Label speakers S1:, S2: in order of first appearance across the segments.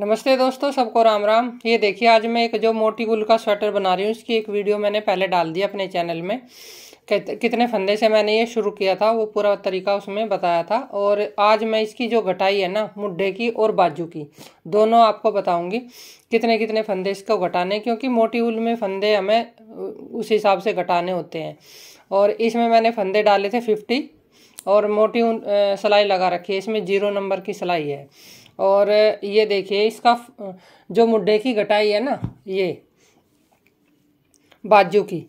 S1: नमस्ते दोस्तों सबको राम राम ये देखिए आज मैं एक जो मोटी गुल का स्वेटर बना रही हूँ इसकी एक वीडियो मैंने पहले डाल दी अपने चैनल में कितने फंदे से मैंने ये शुरू किया था वो पूरा तरीका उसमें बताया था और आज मैं इसकी जो घटाई है ना मुड्ढे की और बाजू की दोनों आपको बताऊंगी कितने कितने फंदे इसको घटाने क्योंकि मोटी उल में फंदे हमें उस हिसाब से घटाने होते हैं और इसमें मैंने फंदे डाले थे फिफ्टी और मोटी सिलाई लगा रखी है इसमें जीरो नंबर की सिलाई है और ये देखिए इसका जो मुड्ढे की घटाई है ना ये बाजू की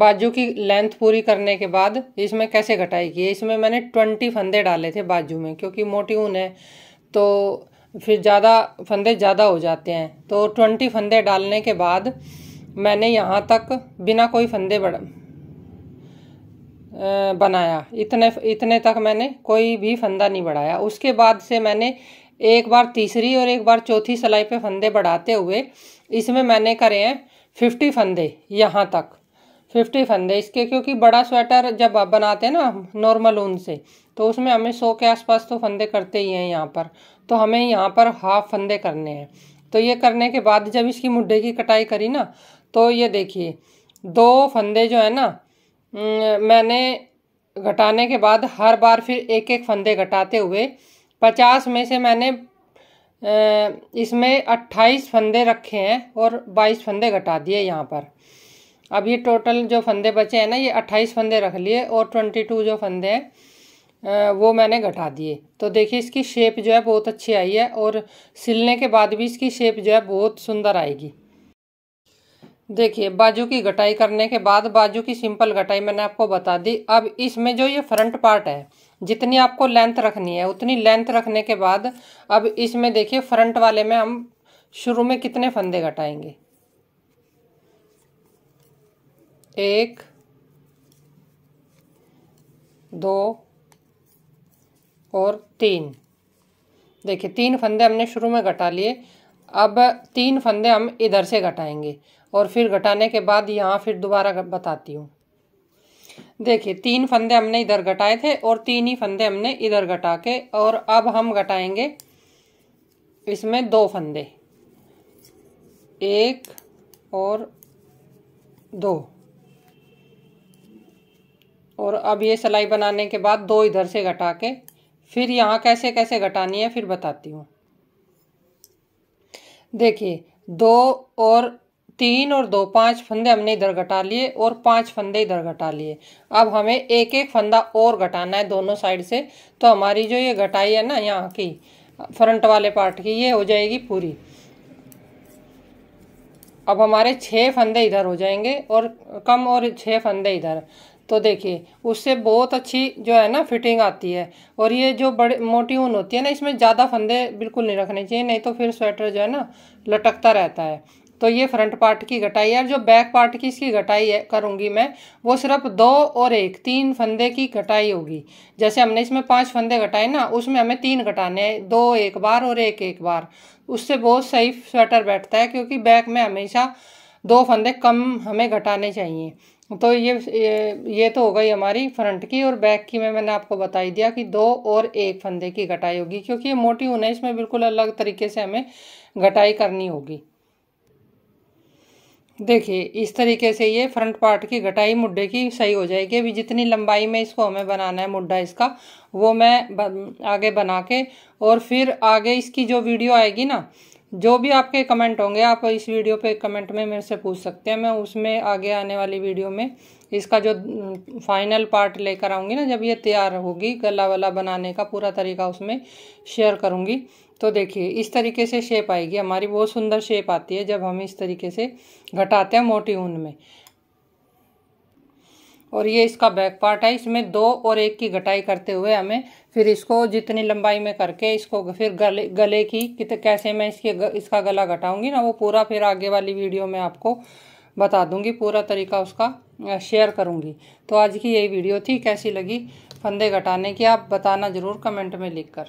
S1: बाजू की लेंथ पूरी करने के बाद इसमें कैसे घटाई की इसमें मैंने ट्वेंटी फंदे डाले थे बाजू में क्योंकि मोटी ऊन है तो फिर ज़्यादा फंदे ज़्यादा हो जाते हैं तो ट्वेंटी फंदे डालने के बाद मैंने यहाँ तक बिना कोई फंदे बढ़ा बनाया इतने इतने तक मैंने कोई भी फंदा नहीं बढ़ाया उसके बाद से मैंने एक बार तीसरी और एक बार चौथी सिलाई पे फंदे बढ़ाते हुए इसमें मैंने करे हैं फिफ्टी फंदे यहाँ तक फिफ्टी फंदे इसके क्योंकि बड़ा स्वेटर जब आप बनाते हैं ना नॉर्मल ऊन से तो उसमें हमें सौ के आसपास तो फंदे करते ही हैं यहाँ पर तो हमें यहाँ पर हाफ फंदे करने हैं तो ये करने के बाद जब इसकी मुड्ढे की कटाई करी ना तो ये देखिए दो फंदे जो है ना मैंने घटाने के बाद हर बार फिर एक एक फंदे घटाते हुए पचास में से मैंने इसमें अट्ठाईस फंदे रखे हैं और बाईस फंदे घटा दिए यहाँ पर अब ये टोटल जो फंदे बचे हैं ना ये अट्ठाईस फंदे रख लिए और ट्वेंटी टू जो फंदे हैं वो मैंने घटा दिए तो देखिए इसकी शेप जो है बहुत अच्छी आई है और सिलने के बाद भी इसकी शेप जो है बहुत सुंदर आएगी देखिए बाजू की घटाई करने के बाद बाजू की सिंपल घटाई मैंने आपको बता दी अब इसमें जो ये फ्रंट पार्ट है जितनी आपको लेंथ रखनी है उतनी लेंथ रखने के बाद अब इसमें देखिए फ्रंट वाले में हम शुरू में कितने फंदे घटाएंगे एक दो और तीन देखिए तीन फंदे हमने शुरू में घटा लिए अब तीन फंदे हम इधर से घटाएंगे और फिर घटाने के बाद यहाँ फिर दोबारा बताती हूँ देखिए तीन फंदे हमने इधर घटाए थे और तीन ही फंदे हमने इधर घटा के और अब हम घटाएंगे इसमें दो फंदे एक और दो और अब ये सिलाई बनाने के बाद दो इधर से घटा के फिर यहाँ कैसे कैसे घटानी है फिर बताती हूँ देखिए दो और तीन और दो पांच फंदे हमने इधर घटा लिए और पांच फंदे इधर घटा लिए अब हमें एक एक फंदा और घटाना है दोनों साइड से तो हमारी जो ये घटाई है ना यहाँ की फ्रंट वाले पार्ट की ये हो जाएगी पूरी अब हमारे छः फंदे इधर हो जाएंगे और कम और छः फंदे इधर तो देखिए उससे बहुत अच्छी जो है ना फिटिंग आती है और ये जो बड़े मोटी ऊन होती है ना इसमें ज़्यादा फंदे बिल्कुल नहीं रखने चाहिए नहीं तो फिर स्वेटर जो है ना लटकता रहता है तो ये फ्रंट पार्ट की घटाई है जो बैक पार्ट की इसकी घटाई करूँगी मैं वो सिर्फ दो और एक तीन फंदे की घटाई होगी जैसे हमने इसमें पांच फंदे घटाए ना उसमें हमें तीन घटाने हैं दो एक बार और एक एक बार उससे बहुत सही स्वेटर बैठता है क्योंकि बैक में हमेशा दो फंदे कम हमें घटाने चाहिए तो ये ये तो हो गई हमारी फ्रंट की और बैक की में मैंने आपको बता ही दिया कि दो और एक फंदे की घटाई होगी क्योंकि ये मोटी होना है इसमें बिल्कुल अलग तरीके से हमें घटाई करनी होगी देखिए इस तरीके से ये फ्रंट पार्ट की घटाई मुड्ढे की सही हो जाएगी अभी जितनी लंबाई में इसको हमें बनाना है मुड्ढा इसका वो मैं आगे बना के और फिर आगे इसकी जो वीडियो आएगी ना जो भी आपके कमेंट होंगे आप इस वीडियो पे कमेंट में मेरे से पूछ सकते हैं मैं उसमें आगे आने वाली वीडियो में इसका जो फाइनल पार्ट लेकर आऊँगी ना जब ये तैयार होगी गला वाला बनाने का पूरा तरीका उसमें शेयर करूँगी तो देखिए इस तरीके से शेप आएगी हमारी बहुत सुंदर शेप आती है जब हम इस तरीके से घटाते हैं मोटी ऊन में और ये इसका बैक पार्ट है इसमें दो और एक की घटाई करते हुए हमें फिर इसको जितनी लंबाई में करके इसको फिर गले गले की कित कैसे मैं इसके ग, इसका गला घटाऊंगी ना वो पूरा फिर आगे वाली वीडियो में आपको बता दूंगी पूरा तरीका उसका शेयर करूंगी तो आज की यही वीडियो थी कैसी लगी फंदे घटाने की आप बताना ज़रूर कमेंट में लिख